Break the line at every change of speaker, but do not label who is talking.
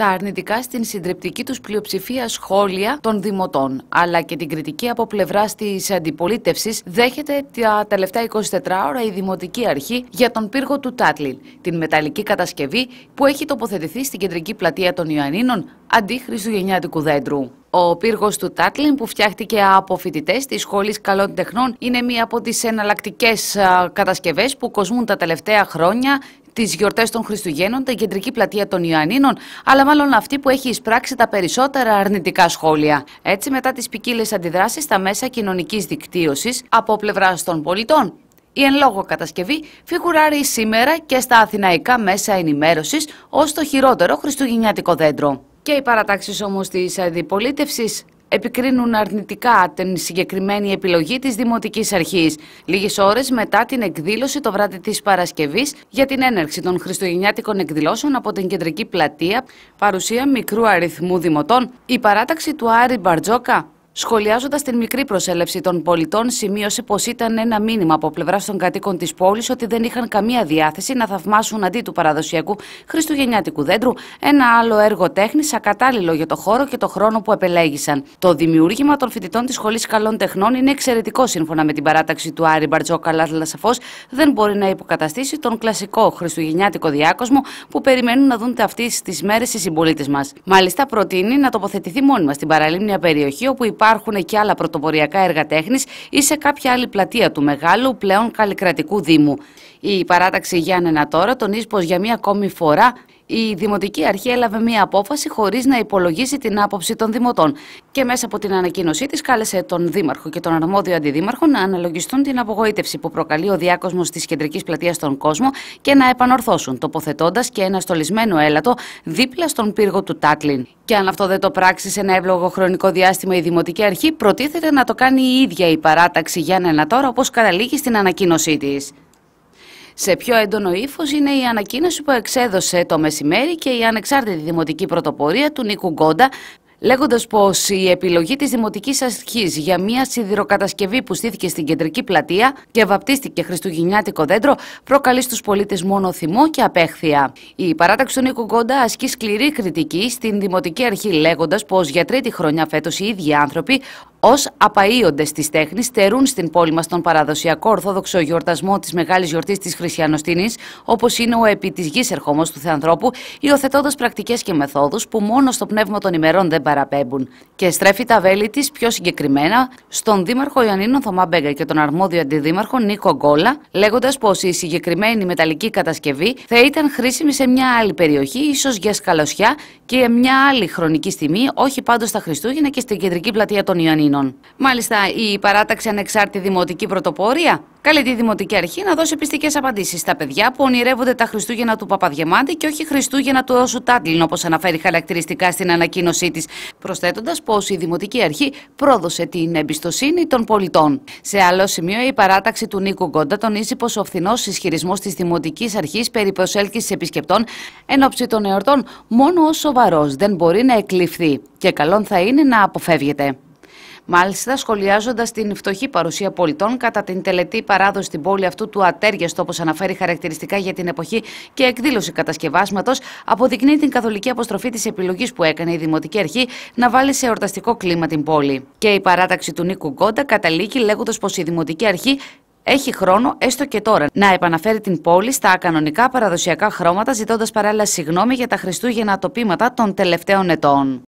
τα αρνητικά στην συντριπτική τους πλειοψηφία σχόλια των δημοτών, αλλά και την κριτική από πλευρά της αντιπολίτευσης δέχεται τα τελευταία 24 ώρα η Δημοτική Αρχή για τον πύργο του Τάτλιν, την μεταλλική κατασκευή που έχει τοποθετηθεί στην κεντρική πλατεία των Ιωαννίνων αντί Χριστουγεννιάτικου δέντρου. Ο πύργος του Τάκλιν που φτιάχτηκε από φοιτητές της Σχολή Καλών Τεχνών, είναι μία από τις εναλλακτικές κατασκευές που κοσμούν τα τελευταία χρόνια τις γιορτές των Χριστουγέννων, την κεντρική πλατεία των Ιωαννίνων, αλλά μάλλον αυτή που έχει εισπράξει τα περισσότερα αρνητικά σχόλια. Έτσι, μετά τις ποικίλες αντιδράσεις στα μέσα κοινωνικής δικτύωσης από πλευράς των πολιτών, η εν λόγω κατασκευή φιγουράρει σήμερα και στα αθηναϊκά μέσα ενημέρωσης ως το χειρότερο χριστουγεννιάτικο δέντρο. Και οι παρατάξεις όμως της αντιπολίτευσης επικρίνουν αρνητικά την συγκεκριμένη επιλογή της Δημοτικής Αρχής, λίγες ώρες μετά την εκδήλωση το βράδυ της Παρασκευής για την έναρξη των χριστουγεννιάτικων εκδηλώσεων από την κεντρική πλατεία, παρουσία μικρού αριθμού δημοτών, η παράταξη του Άρη Μπαρτζόκα Σχολιάζοντας την μικρή προσέλευση των πολιτών, σημείωσε πως ήταν ένα μήνυμα από πλευρά των κατοίκων της πόλης ότι δεν είχαν καμία διάθεση να θαυμάσουν αντί του παραδοσιακού χριστουγεννιάτικου δέντρου ένα άλλο έργο τέχνης ακατάλληλο για το χώρο και το χρόνο που επελέγησαν. Το δημιούργημα των φοιτητών της Σχολής Καλών Τεχνών είναι εξαιρετικό σύμφωνα με την παράταξη του Άρη αλλά σαφώ, δεν μπορεί να υποκαταστήσει τον κλασικό χριστουγεννιάτικο διάκοσμο που περιμένουν να δουν αυτέ τις μέρες οι συμπολίτες μας. Μάλιστα, προτείνει να τοποθετηθεί μόνιμα στην παραλίμνια περιοχή όπου υπάρχουν και άλλα πρωτοποριακά έργα τέχνης ή σε κάποια άλλη πλατεία του μεγάλου πλέον καλλικρατικού Δήμου. Η παράταξη Γιάννενα τώρα τονίζει πως για μία ακόμη φορά η Δημοτική Αρχή έλαβε μία απόφαση χωρίς να υπολογίσει την άποψη των Δημοτών. Και μέσα από την ανακοίνωσή της, κάλεσε τον Δήμαρχο και τον αρμόδιο αντιδήμαρχο να αναλογιστούν την απογοήτευση που προκαλεί ο διάκοσμος της κεντρικής πλατείας στον κόσμο και να επανορθώσουν, τοποθετώντας και ένα στολισμένο έλατο δίπλα στον πύργο του Τάκλιν. Και αν αυτό δεν το πράξει σε ένα εύλογο χρονικό διάστημα, η Δημοτική Αρχή προτίθεται να το κάνει η ίδια η παράταξη για ένα τώρα, όπως καταλήγει στην ανακοίνωσή της. Σε πιο έντονο ύφος είναι η ανακοίνωση που εξέδωσε το μεσημέρι και η ανεξάρτητη δημοτική πρωτοπορία του Νίκου Γκόντα Λέγοντας πως η επιλογή της Δημοτικής Αρχής για μια σιδηροκατασκευή που στήθηκε στην κεντρική πλατεία και βαπτίστηκε χριστουγεννιάτικο δέντρο προκαλεί στους πολίτες μόνο θυμό και απέχθεια. Η παράταξη του Νίκου Κόντα ασκεί σκληρή κριτική στην Δημοτική Αρχή, λέγοντας πως για τρίτη χρονιά φέτος οι ίδιοι άνθρωποι ως απαείοντε της τέχνης στερούν στην πόλη μας τον παραδοσιακό ορθόδοξο γιορτασμό της μεγάλης γιορτής της Χριστιανοστίνης, όπως είναι ο επί της ερχόμο του Θεανθρώπου, υιοθετώντας πρακτικές και μεθόδους που μόνο στο πνεύμα των ημερών δεν και στρέφει τα βέλη της πιο συγκεκριμένα στον Δήμαρχο Ιωαννίνο Θωμά Μπέγκα και τον αρμόδιο αντιδήμαρχο Νίκο Γκόλα, λέγοντας πως η συγκεκριμένη μεταλλική κατασκευή θα ήταν χρήσιμη σε μια άλλη περιοχή, ίσως για σκαλωσιά και μια άλλη χρονική στιγμή, όχι πάντως στα Χριστούγεννα και στην κεντρική πλατεία των Ιωαννίνων. Μάλιστα, η παράταξη ανεξάρτητη δημοτική πρωτοπόρια Καλεί τη Δημοτική Αρχή να δώσει πιστικές απαντήσεις στα παιδιά που ονειρεύονται τα Χριστούγεννα του Παπαδιαμάντη και όχι Χριστούγεννα του Όσου Τάντλιν, όπως αναφέρει χαρακτηριστικά στην ανακοίνωσή της, προσθέτοντας πως η Δημοτική Αρχή πρόδωσε την εμπιστοσύνη των πολιτών. Σε άλλο σημείο, η παράταξη του Νίκου Γκόντα τονίζει πως ο φθηνός ισχυρισμός της Δημοτικής Αρχής περί προσέλκυσης επισκεπτών εν ώψη των εορτών μόνο ω σοβαρός δεν μπορεί να εκλειφθεί και καλόν θα είναι να αποφεύγεται. Μάλιστα, σχολιάζοντας την φτωχή παρουσία πολιτών κατά την τελετή παράδοση στην πόλη αυτού του ατέριαστο, όπως αναφέρει χαρακτηριστικά για την εποχή και εκδήλωση κατασκευάσματος, αποδεικνύει την καθολική αποστροφή της επιλογής που έκανε η Δημοτική Αρχή να βάλει σε εορταστικό κλίμα την πόλη. Και η παράταξη του Νίκου Γκόντα καταλήγει λέγοντας πως η Δημοτική Αρχή έχει χρόνο, έστω και τώρα, να επαναφέρει την πόλη στα ακανονικά παραδοσιακά χρώματα, ζητώντας παράλληλα συγγνώμη για τα Χριστούγεννα τοπήματα των τελευταίων ετών.